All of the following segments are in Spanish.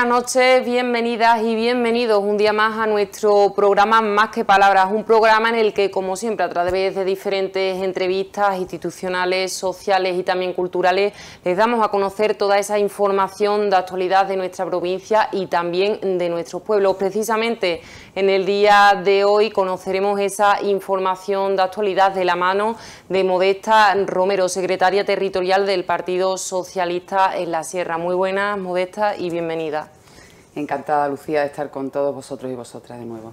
buenas noches, bienvenidas y bienvenidos un día más a nuestro programa Más que Palabras, un programa en el que, como siempre, a través de diferentes entrevistas institucionales, sociales y también culturales, les damos a conocer toda esa información de actualidad de nuestra provincia y también de nuestros pueblos. Precisamente en el día de hoy conoceremos esa información de actualidad de la mano de Modesta Romero, secretaria territorial del Partido Socialista en la Sierra. Muy buenas, Modesta, y bienvenida. Encantada, Lucía, de estar con todos vosotros y vosotras de nuevo.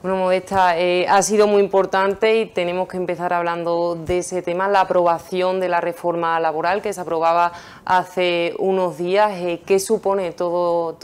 Bueno, Modesta, eh, ha sido muy importante y tenemos que empezar hablando de ese tema, la aprobación de la reforma laboral que se aprobaba hace unos días. Eh, ¿Qué supone todo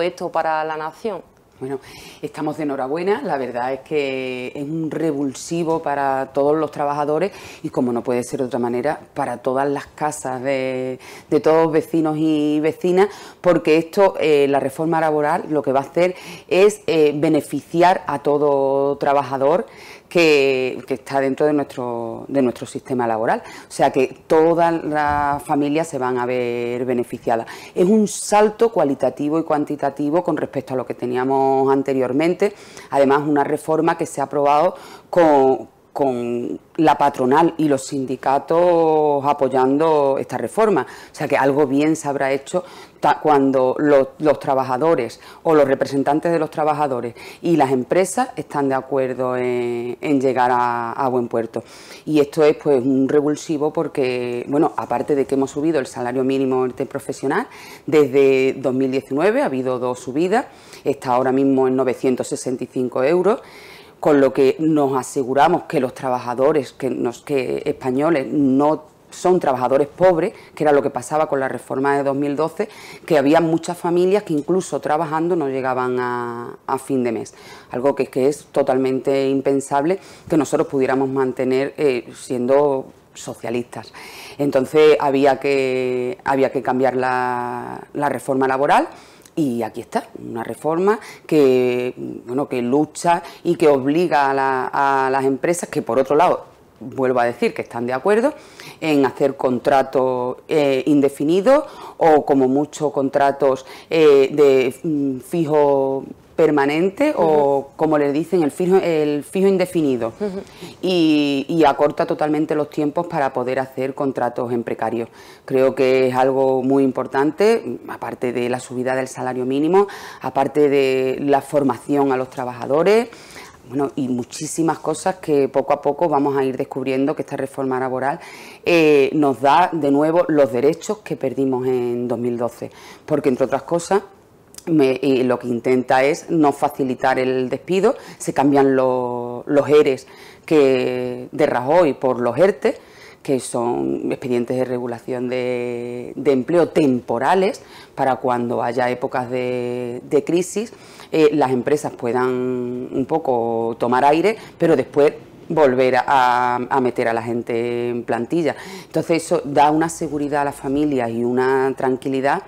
esto para la nación? Bueno, estamos de enhorabuena, la verdad es que es un revulsivo para todos los trabajadores y como no puede ser de otra manera, para todas las casas de, de todos vecinos y vecinas, porque esto, eh, la reforma laboral, lo que va a hacer es eh, beneficiar a todo trabajador que, está dentro de nuestro, de nuestro sistema laboral. O sea que todas las familias se van a ver beneficiadas. Es un salto cualitativo y cuantitativo con respecto a lo que teníamos anteriormente. Además, una reforma que se ha aprobado con, con la patronal y los sindicatos apoyando esta reforma. O sea que algo bien se habrá hecho cuando los, trabajadores o los representantes de los trabajadores y las empresas están de acuerdo en, llegar a, buen puerto. Y esto es pues un revulsivo porque, bueno, aparte de que hemos subido el salario mínimo interprofesional, desde 2019 ha habido dos subidas, está ahora mismo en 965 euros con lo que nos aseguramos que los trabajadores que, nos, que españoles no son trabajadores pobres, que era lo que pasaba con la reforma de 2012, que había muchas familias que incluso trabajando no llegaban a, fin de mes, algo que, es totalmente impensable que nosotros pudiéramos mantener eh, siendo socialistas. Entonces había que, había que cambiar la reforma laboral y aquí está, una reforma que, bueno, que lucha y que obliga a, las empresas que, por otro lado, vuelvo a decir que están de acuerdo en hacer contratos eh, indefinidos o como mucho contratos eh, de mm, fijo permanente o, como le dicen, el fijo, el fijo indefinido y, acorta totalmente los tiempos para poder hacer contratos en precarios. Creo que es algo muy importante, aparte de la subida del salario mínimo, aparte de la formación a los trabajadores. y muchísimas cosas que poco a poco vamos a ir descubriendo que esta reforma laboral eh, nos da de nuevo los derechos que perdimos en 2012. Porque, entre otras cosas, lo que intenta es no facilitar el despido, se cambian los ERES de Rajoy por los ERTE, que son expedientes de regulación de, empleo temporales para cuando haya épocas de, crisis, eh, las empresas puedan un poco tomar aire, pero después volver a, a, meter a la gente en plantilla. Entonces eso da una seguridad a las familias y una tranquilidad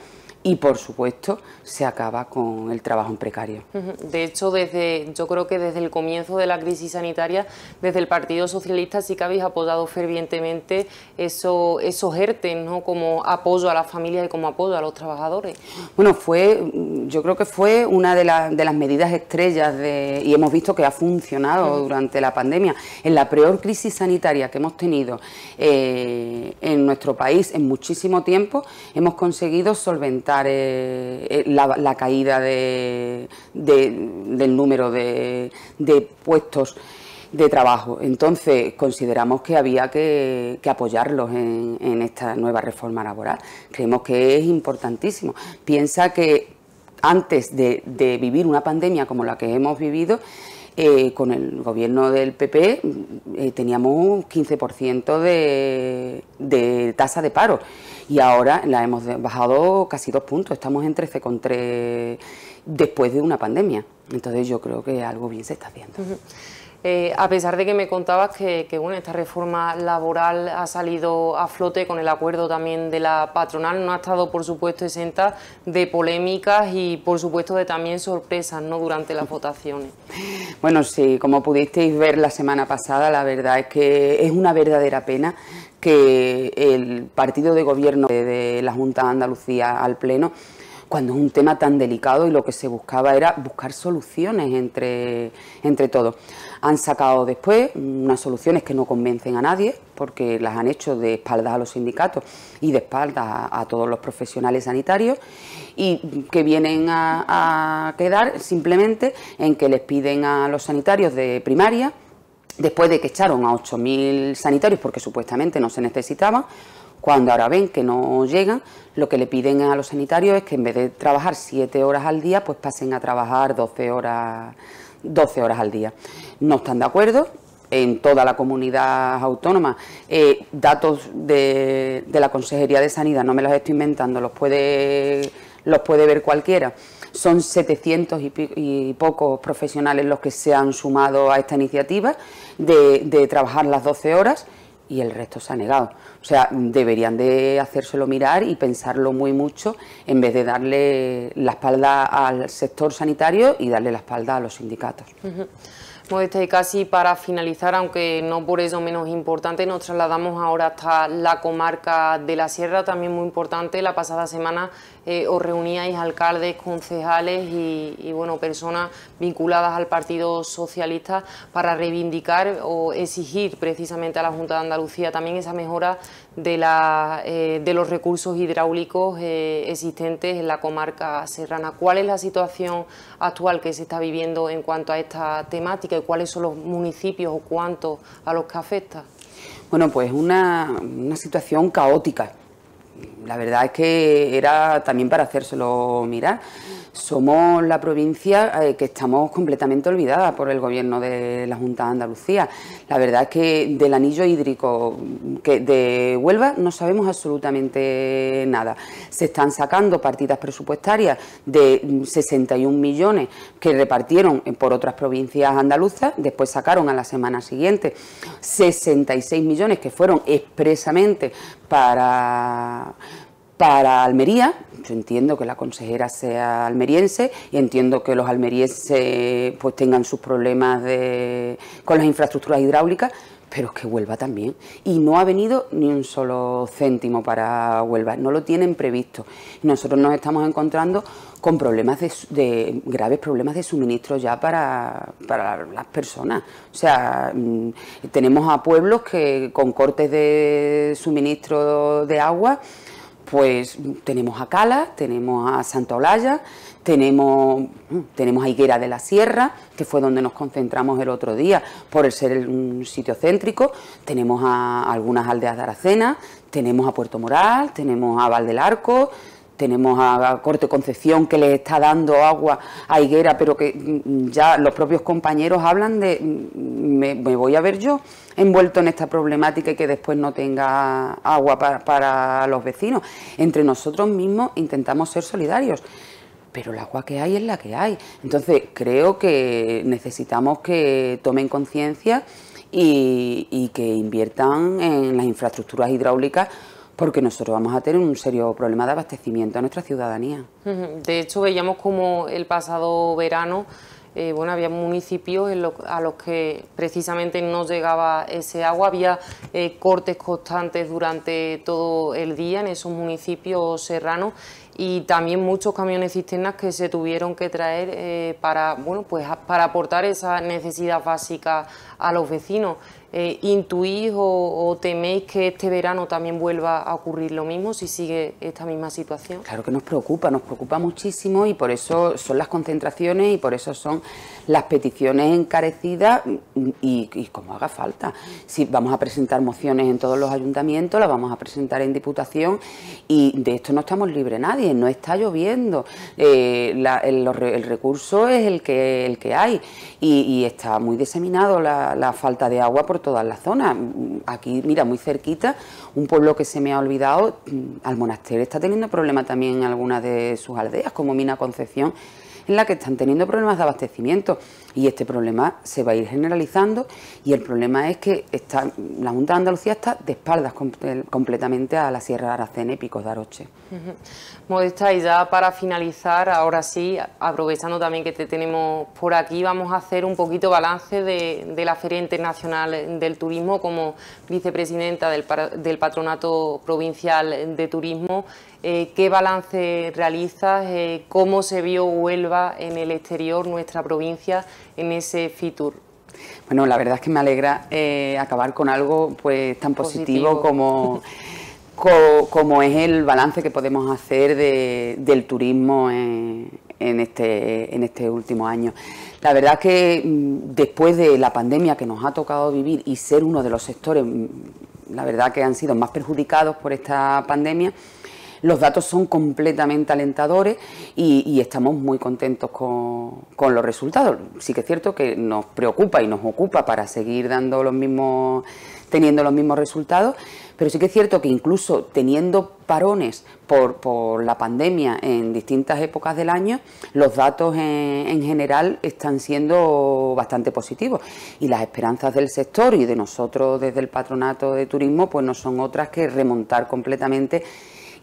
y por supuesto se acaba con el trabajo en precario. De hecho, desde yo creo que desde el comienzo de la crisis sanitaria, desde el Partido Socialista sí que habéis apoyado fervientemente eso, esos ERTE, ¿no? como apoyo a las familias y como apoyo a los trabajadores. Bueno, fue, yo creo que fue una de, las medidas estrellas de, y hemos visto que ha funcionado durante la pandemia. En la peor crisis sanitaria que hemos tenido eh, en nuestro país en muchísimo tiempo, hemos conseguido solventar eh, eh, la, caída del número de, puestos de trabajo. Entonces, consideramos que había que, apoyarlos en, esta nueva reforma laboral. Creemos que es importantísimo. Piensa que antes de, vivir una pandemia como la que hemos vivido, eh, con el gobierno del PP eh, teníamos un 15% de, tasa de paro y ahora la hemos bajado casi dos puntos, estamos en 13,3 después de una pandemia. Entonces yo creo que algo bien se está haciendo. Eh, a pesar de que me contabas que, bueno, esta reforma laboral ha salido a flote con el acuerdo también de la patronal, no ha estado por supuesto exenta de polémicas y por supuesto de también sorpresas ¿no? durante las votaciones. Bueno, sí, como pudisteis ver la semana pasada, la verdad es que es una verdadera pena que el partido de gobierno de la Junta de Andalucía al Pleno cuando es un tema tan delicado y lo que se buscaba era buscar soluciones entre, entre todos. Han sacado después unas soluciones que no convencen a nadie, porque las han hecho de espaldas a los sindicatos y de espaldas a, todos los profesionales sanitarios, y que vienen a, a quedar simplemente en que les piden a los sanitarios de primaria, después de que echaron a 8.000 sanitarios porque supuestamente no se necesitaban, cuando ahora ven que no llegan, lo que le piden a los sanitarios es que en vez de trabajar siete horas al día, pues pasen a trabajar 12 horas, 12 horas al día. No están de acuerdo, en toda la comunidad autónoma. Eh, datos de, la Consejería de Sanidad, no me los estoy inventando, los puede, los puede ver cualquiera. Son 700 y, pocos profesionales los que se han sumado a esta iniciativa de, trabajar las 12 horas y el resto se ha negado. O sea, deberían de hacérselo mirar y pensarlo muy mucho en vez de darle la espalda al sector sanitario y darle la espalda a los sindicatos. Bueno, pues este casi para finalizar, aunque no por eso menos importante, nos trasladamos ahora hasta la comarca de la Sierra, también muy importante. La pasada semana eh, os reuníais alcaldes, concejales y, y, bueno, personas vinculadas al Partido Socialista para reivindicar o exigir precisamente a la Junta de Andalucía también esa mejora de, eh, de los recursos hidráulicos eh, existentes en la comarca serrana. ¿Cuál es la situación actual que se está viviendo en cuanto a esta temática y cuáles son los municipios o cuántos a los que afecta? Bueno, pues una situación caótica. La verdad es que era también para hacérselo mirar somos la provincia eh, que estamos completamente olvidada por el gobierno de la Junta de Andalucía. La verdad es que del anillo hídrico de Huelva no sabemos absolutamente nada. Se están sacando partidas presupuestarias de 61 millones que repartieron por otras provincias andaluzas, después sacaron a la semana siguiente 66 millones que fueron expresamente para para Almería. Yo entiendo que la consejera sea almeriense y entiendo que los almerienses pues tengan sus problemas de, con las infraestructuras hidráulicas, pero es que Huelva también. Y no ha venido ni un solo céntimo para Huelva, no lo tienen previsto. Nosotros nos estamos encontrando con problemas de, graves problemas de suministro ya para, para, las personas. O sea, mm, tenemos a pueblos que con cortes de suministro de agua pues tenemos a Cala, tenemos a Santa Olalla, tenemos, mm, tenemos a Higuera de la Sierra, que fue donde nos concentramos el otro día por el ser un sitio céntrico, tenemos a algunas aldeas de Aracena, tenemos a Puerto Moral, tenemos a Val del Arco, tenemos a Corte Concepción que le está dando agua a Higuera, pero que mm, mm, ya los propios compañeros hablan de mm, me, voy a ver yo envuelto en esta problemática y que después no tenga agua para, los vecinos. Entre nosotros mismos intentamos ser solidarios pero el agua que hay es la que hay. Entonces creo que necesitamos que tomen conciencia y, que inviertan en las infraestructuras hidráulicas porque nosotros vamos a tener un serio problema de abastecimiento a nuestra ciudadanía. De hecho, veíamos como el pasado verano eh, bueno, había municipios a los que precisamente no llegaba ese agua, había eh, cortes constantes durante todo el día en esos municipios serranos y también muchos camiones cisternas que se tuvieron que traer eh, para, bueno, pues, para aportar esa necesidad básica a los vecinos. Eh, intuís o, teméis que este verano también vuelva a ocurrir lo mismo si sigue esta misma situación? Claro que nos preocupa, nos preocupa muchísimo y por eso son las concentraciones y por eso son las peticiones encarecidas y, como haga falta. Si vamos a presentar mociones en todos los ayuntamientos, las vamos a presentar en diputación y de esto no estamos libres nadie, no está lloviendo, eh, el, recurso es el que, el que hay y, está muy diseminado la, falta de agua toda la zona. Aquí, mira, muy cerquita, un pueblo que se me ha olvidado, al monasterio... está teniendo problemas también en algunas de sus aldeas, como Mina Concepción, en la que están teniendo problemas de abastecimiento. Y este problema se va a ir generalizando y el problema es que está, la Junta de Andalucía está de espaldas eh, completamente a la Sierra de Aracena y Picos de Aroche. y ya para finalizar, ahora sí, aprovechando también que te tenemos por aquí, vamos a hacer un poquito balance de, la Feria Internacional del Turismo como vicepresidenta del, del Patronato Provincial de Turismo. Eh, qué balance realizas, eh, cómo se vio Huelva en el exterior, nuestra provincia, en ese FITUR. Bueno, la verdad es que me alegra eh, acabar con algo pues tan positivo, como... es el balance que podemos hacer de, del turismo en, este, en este último año. La verdad es que mm, después de la pandemia que nos ha tocado vivir y ser uno de los sectores, mm, la verdad que han sido más perjudicados por esta pandemia, los datos son completamente alentadores y, estamos muy contentos con, los resultados. Sí que es cierto que nos preocupa y nos ocupa para seguir dando los mismos, teniendo los mismos resultados, pero sí que es cierto que incluso teniendo parones por, la pandemia en distintas épocas del año, los datos en, general están siendo bastante positivos y las esperanzas del sector y de nosotros desde el patronato de turismo pues no son otras que remontar completamente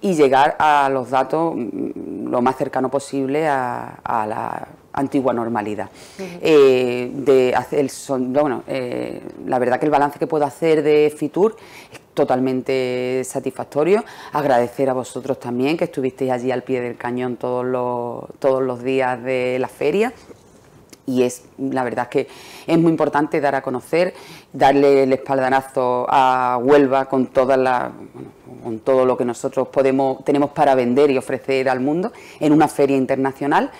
y llegar a los datos mm, lo más cercano posible a, la antigua normalidad. Eh, de el son, bueno, eh, la verdad que el balance que puedo hacer de Fitur es totalmente satisfactorio. Agradecer a vosotros también que estuvisteis allí al pie del cañón todos los, todos los días de la feria y es la verdad es que es muy importante dar a conocer, darle el espaldarazo a Huelva con todas las con todo lo que nosotros podemos, tenemos para vender y ofrecer al mundo en una feria internacional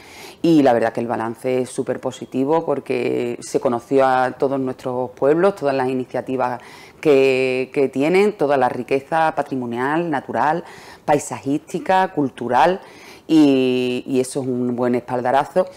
y la verdad que el balance es súper positivo porque se conoció a todos nuestros pueblos, todas las iniciativas que, tienen, toda la riqueza patrimonial, natural, paisajística, cultural y, eso es un buen espaldarazo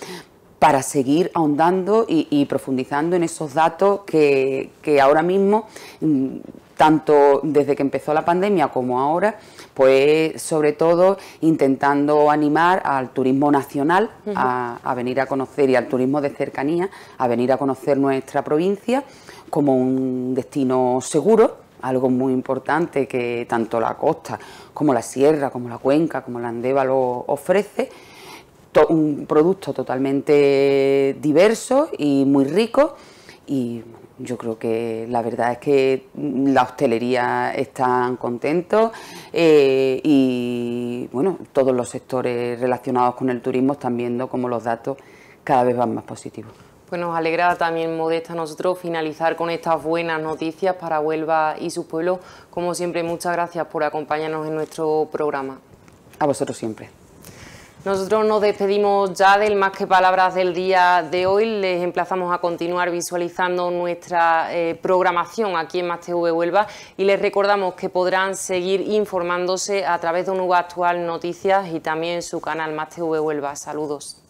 para seguir ahondando y, profundizando en esos datos que ahora mismo mm, tanto desde que empezó la pandemia como ahora, pues sobre todo intentando animar al turismo nacional a, venir a conocer y al turismo de cercanía a venir a conocer nuestra provincia como un destino seguro, algo muy importante que tanto la costa como la sierra, como la cuenca, como la lo ofrece, un producto totalmente diverso y muy rico y yo creo que la verdad es que la hostelería está contentos eh, y bueno, todos los sectores relacionados con el turismo están viendo como los datos cada vez van más positivos. Pues nos alegra también, Modesta, nosotros finalizar con estas buenas noticias para Huelva y su pueblo. Como siempre, muchas gracias por acompañarnos en nuestro programa. A vosotros siempre. Nosotros nos despedimos ya del Más que Palabras del día de hoy. Les emplazamos a continuar visualizando nuestra eh, programación aquí en Más TV Huelva y les recordamos que podrán seguir informándose a través de UVA Actual Noticias y también su canal Más TV Huelva. Saludos.